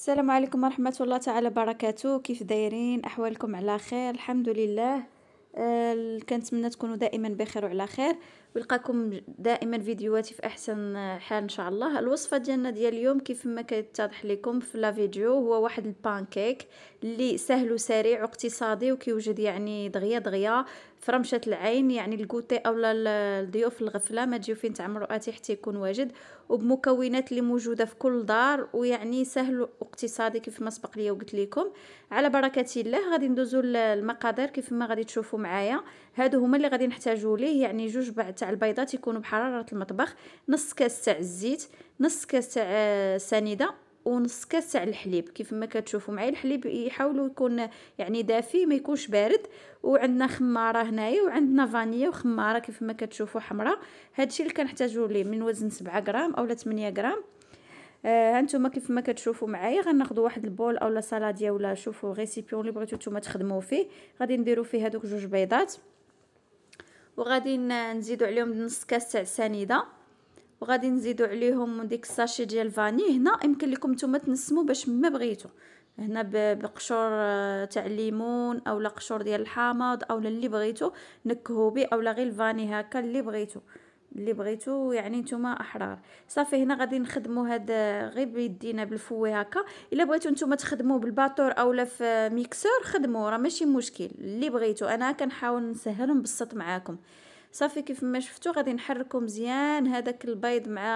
السلام عليكم ورحمة الله تعالى وبركاته كيف دايرين أحوالكم على خير الحمد لله آه، كنتمنى تكونوا دائما بخير وعلى خير ولقاكم دائما فيديوهاتي في احسن حال ان شاء الله الوصفه ديالنا ديال اليوم كيف ما كيتضح لكم في لا فيديو هو واحد البانكيك اللي سهل وسريع واقتصادي وكيوجد يعني دغيا دغيا في رمشه العين يعني الكوتي او الضيوف الغفله ما تجيو فين تعمروا اتي حتى يكون واجد وبمكونات اللي موجوده في كل دار ويعني سهل واقتصادي كيف ما سبق لي وقلت لكم على بركه الله غادي ندوزو المقادير كيف ما غادي تشوفوا معايا هادو هما اللي غادي نحتاجوا ليه يعني جوج بعد تاع البيضات يكونوا بحراره المطبخ نص كاس تاع الزيت نص كاس تاع آه، سنيده ونص كاس تاع الحليب كيف ما كتشوفوا معايا الحليب يحاولوا يكون يعني دافي ما يكونش بارد وعندنا خماره هنايا وعندنا فانيا وخماره كيف ما كتشوفوا حمراء هادشي اللي كنحتاجوا ليه من وزن 7 غرام اولا 8 غرام آه، هانتوما آه كيف ما كتشوفوا معايا غناخذوا واحد البول اولا صلاديه ولا شوفوا ريسيبيون اللي بغيتو نتوما تخدموا فيه غادي نديروا فيه هذوك جوج بيضات وغادي نزيدو عليهم نص كاس تاع سنيده وغادي نزيدو عليهم ديك الساشي ديال الفاني هنا يمكن لكم نتوما تنسمو باش ما بغيتو هنا بقشور آه، تاع الليمون اولا قشور ديال الحامض اولا اللي بغيتو نكهو به اولا غير الفاني هكا اللي بغيتو اللي بغيتو يعني نتوما احرار صافي هنا غادي نخدمو هاد غير بيدينا بالفوي هكا الا بغيتو نتوما تخدمو بالباطور اولا في ميكسور خدمو راه ماشي مشكل اللي بغيتو انا كنحاول نسهل ونبسط معاكم صافي كيف ما شفتوا غادي نحركو مزيان هذاك البيض مع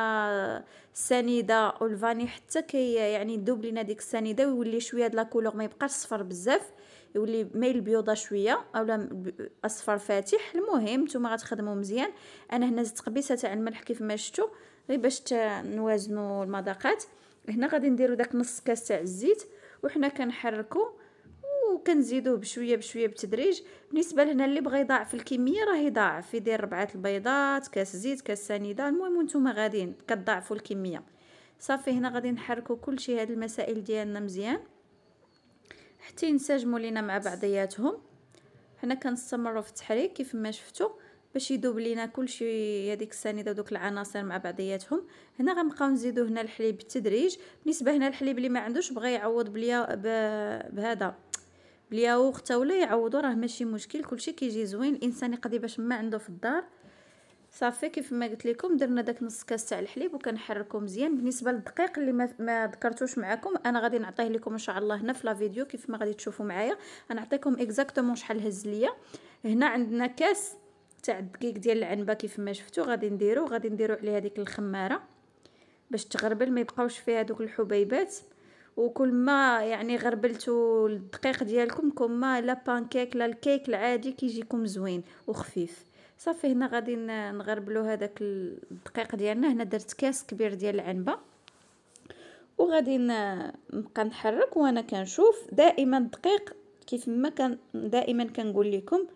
السنيده والفاني حتى كي يعني يذوب لينا ديك السنيده ويولي شويه د لا كولور ما يبقاش صفر بزاف يولي مايل بيوضه شويه اولا اصفر فاتح المهم نتوما غتخدموا مزيان انا هنا زدت قبيسه تاع الملح كيف ما شفتوا غير باش نوازنوا المذاقات هنا غادي نديروا داك نص كاس تاع الزيت وحنا كنحركوا وكنزيدوه بشويه بشويه بالتدريج بالنسبه لهنا اللي بغى يضاعف الكميه راه يضاعف يدير ربعه البيضات كاس زيت كاس سنيده المهم نتوما غاديين كتضاعفوا الكميه صافي هنا غادي نحركوا كلشي هاد المسائل ديالنا مزيان حتى ينسجموا لينا مع بعضياتهم حنا كنستمروا في التحريك كيف ما شفتوا باش يذوب لينا كلشي هذيك السنيده ودوك العناصر مع بعضياتهم هنا غنبقاو نزيدو هنا الحليب بالتدريج بالنسبه هنا الحليب اللي ما عندوش بغى يعوض بليا بهذا الياغورت تا ولا يعوضوا راه ماشي مشكل كلشي كيجي زوين الانسان يقضي باش ما عنده في الدار صافي كيف ما قلت لكم درنا داك نص كاس تاع الحليب وكنحركو مزيان بالنسبه للدقيق اللي ما, ما ذكرتوش معكم انا غادي نعطيه لكم ان شاء الله هنا في لا فيديو كيف ما غادي تشوفوا معايا غنعطيكم اكزاكتومون شحال هز ليا هنا عندنا كاس تاع الدقيق ديال العنبه كيف ما شفتوا غادي نديرو غادي نديرو عليه هذيك الخماره باش تغربل ما يبقاوش فيها دوك الحبيبات وكل ما يعني غربلتو الدقيق ديالكم كل ما لا بانكيك لا الكيك العادي كيجيكم زوين وخفيف صافي هنا غادي نغربلو هذاك الدقيق ديالنا هنا درت كاس كبير ديال العنبه وغادي نبقى نحرك وانا كنشوف دائما الدقيق كيف ما كان دائما كنقول لكم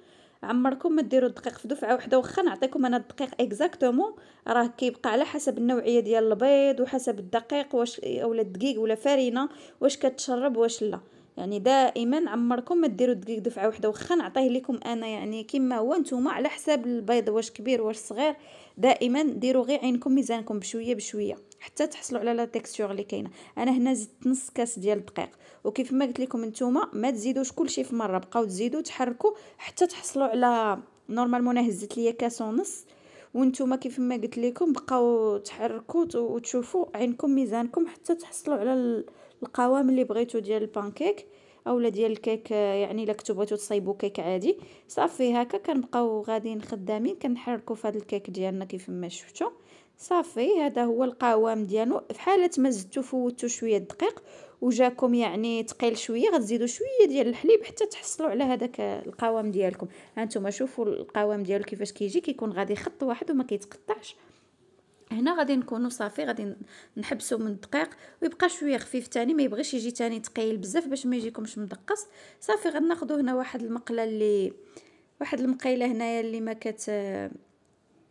عمركم ما ديروا الدقيق في دفعه واحده واخا نعطيكم انا الدقيق اكزاكتومون راه كيبقى على حسب النوعيه ديال البيض وحسب الدقيق واش اولا الدقيق ولا فرينه واش كتشرب واش لا يعني دائما عمركم ما ديروا الدقيق دفعه واحده واخا نعطيه لكم انا يعني كما هو نتوما على حساب البيض واش كبير واش صغير دائما ديروا غير عينكم ميزانكم بشويه بشويه حتى تحصلوا على لا تيكستور اللي كاينه انا هنا زدت نص كاس ديال الدقيق وكيف ما قلت لكم نتوما ما تزيدوش كلشي في مره بقاو تزيدوا تحركوا حتى تحصلوا على نورمالمون انا هزت ليا كاس ونص وانتوما كيف ما قلت لكم بقاو تحركوا وتشوفوا عينكم ميزانكم حتى تحصلوا على القوام اللي بغيتو ديال البانكيك اولا ديال الكيك يعني الا كنتو بغيتو تصايبو كيك عادي صافي هكا كنبقاو غاديين خدامين كنحركو فهاد الكيك ديالنا كيف ما شفتو صافي هذا هو القوام ديالو في حاله ما زدتو فوتو شويه الدقيق وجاكم يعني ثقيل شويه غتزيدوا شويه ديال الحليب حتى تحصلوا على هذاك القوام ديالكم ها شوفوا القوام ديالو كيفاش كيجي كيكون غادي خط واحد وما كيتقطعش هنا غادي نكونوا صافي غادي نحبسو من الدقيق ويبقى شويه خفيف تاني ما يبغيش يجي تاني ثقيل بزاف باش ما يجيكمش مدقص صافي غناخذوا هنا واحد المقله اللي واحد المقيله هنايا اللي ما كت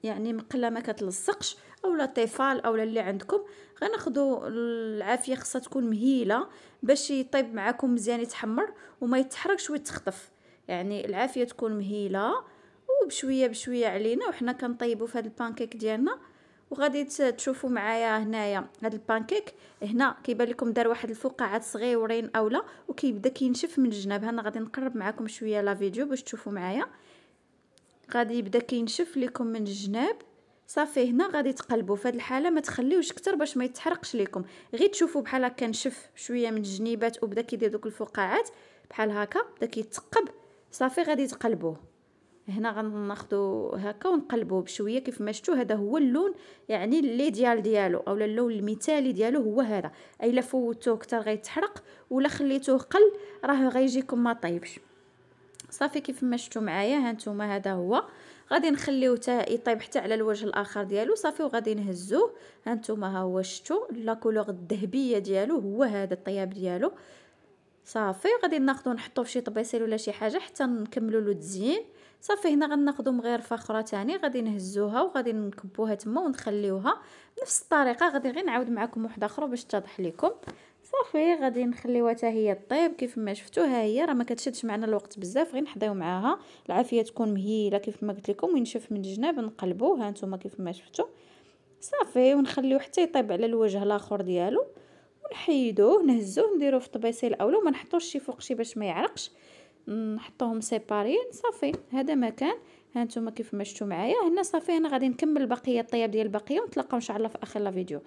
يعني مقله ما كتلصقش اولا طيفال اولا اللي عندكم غناخذوا العافيه خاصها تكون مهيله باش يطيب معكم مزيان يتحمر وما يتحرقش ويتخطف يعني العافيه تكون مهيله وبشويه بشويه علينا وحنا كنطيبوا في هذا البانكيك ديالنا وغادي تشوفوا معايا هنايا هاد البانكيك هنا كيبان لكم دار واحد الفقاعات صغيورين اولا وكيبدا كينشف من الجناب انا غادي نقرب معكم شويه لا فيديو باش تشوفوا معايا غادي يبدا كينشف لكم من الجناب صافي هنا غادي تقلبوا في هذه الحاله ما تخليوش كتر باش ما يتحرقش لكم غير تشوفوا بحال هكا نشف شويه من الجنيبات وبدا كيدير دوك الفقاعات بحال هكا بدا كيتثقب صافي غادي تقلبوه هنا غناخدو هكا ونقلبوه بشويه كيف ما شفتوا هذا هو اللون يعني اللي ديال ديالو اولا اللون المثالي ديالو هو هذا اي لا فوتوه كثر غيتحرق ولا خليتوه قل راه غيجيكم ما طيبش صافي كيف ما شفتوا معايا هانتوما هذا هو غادي نخليوه حتى يطيب حتى على الوجه الاخر ديالو صافي وغادي نهزوه هانتوما ها هو شفتوا لا كولور الذهبيه ديالو هو هذا الطياب ديالو صافي غادي ناخذو نحطوه فشي طبيسيل ولا شي حاجه حتى نكملوا له التزيين صافي هنا غناخذوا مغرفه اخرى ثاني غادي نهزوها وغادي نكبوها تما ونخليوها نفس الطريقه غادي غير نعاود معكم وحده اخرى باش تضح لكم صافي غادي نخليوها حتى هي طيب كيف ما شفتوا ها هي راه ما كتشدش معنا الوقت بزاف غير نحضيو معاها العافيه تكون مهيله كيف ما قلت لكم وينشف من الجناب نقلبوه ها نتوما كيف ما شفتوا صافي ونخليوه حتى يطيب على الوجه الاخر ديالو ونحيدوه نهزوه نديروه في طبيسيل اولا وما نحطوش شي فوق شي باش ما يعرقش نحطوهم سيبارين صافي هذا مكان هانتوما كيف ما شفتوا معايا هنا صافي انا غادي نكمل بقيه الطياب ديال البقيه ونتلاقاو ان شاء الله في اخر لا فيديو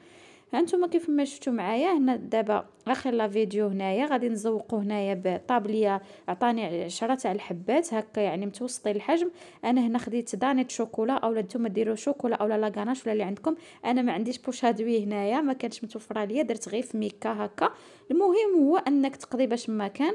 هانتوما كيف ما شفتوا معايا هنا دابا اخر لا فيديو هنايا غادي نزوقو هنايا بطابليه عطاني 10 تاع الحبات هكا يعني متوسطين الحجم انا هنا خديت دانيت شوكولا اولا نتوما ديروا شوكولا اولا لاكاناش ولا اللي عندكم انا ما عنديش بوشادوي هنايا ما كانتش متوفره ليا درت غير في ميكا هكا المهم هو انك تقضي باش ما كان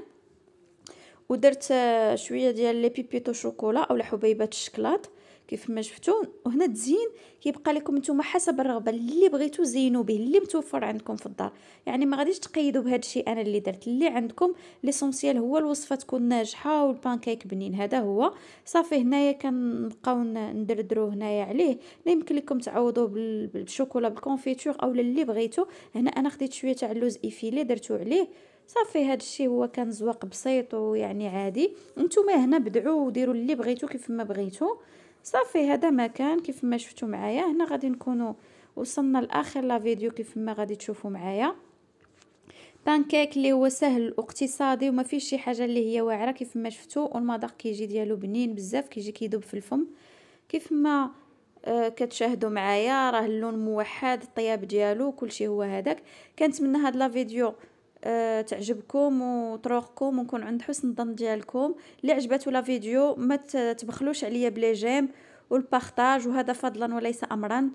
ودرت شويه ديال لي بيبيتو شوكولا اولا حبيبات الشكلاط كيف ما شفتوا وهنا التزيين كيبقى لكم نتوما حسب الرغبه اللي بغيتو زينوا به اللي متوفر عندكم في الدار يعني ما غاديش تقيدوا بهذا الشيء انا اللي درت اللي عندكم ليسونسيال هو الوصفه تكون ناجحه والبانكيك بنين هذا هو صافي هنايا كنبقاو ندردرو هنايا عليه يمكن لكم تعوضوه بالشوكولا بالكونفيتور اولا اللي بغيتو هنا انا خديت شويه تاع اللوز ايفيلي درتو عليه صافي هذا الشيء هو كان زواق بسيط ويعني عادي نتوما هنا بدعوا وديروا اللي بغيتو كيف ما بغيتو صافي هذا مكان كيف ما شفتوا معايا هنا غادي نكونوا وصلنا لاخر لا فيديو كيف ما غادي تشوفوا معايا بانكيك اللي هو سهل واقتصادي وما فيش شي حاجه اللي هي واعره كيف ما شفتوا والمذاق كيجي ديالو بنين بزاف كيجي كيذوب في الفم كيف ما آه، كتشاهدوا معايا راه اللون موحد الطياب ديالو كلشي هو هذاك كنتمنى هاد لا فيديو آه، تعجبكم وطروقكم ونكون عند حسن الظن ديالكم اللي عجباتو لا فيديو ما تبخلوش عليا بلي جيم والبارطاج وهذا فضلا وليس امرا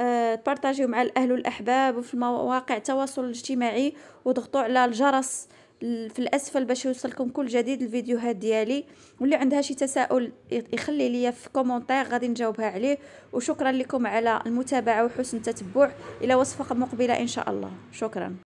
أه تبارطاجيو مع الاهل والاحباب وفي مواقع التواصل الاجتماعي وضغطوا على الجرس في الاسفل باش يوصلكم كل جديد الفيديوهات ديالي واللي عندها شي تساؤل يخلي ليا في كومونتير غادي نجاوبها عليه وشكرا لكم على المتابعه وحسن التتبع الى وصفه مقبله ان شاء الله شكرا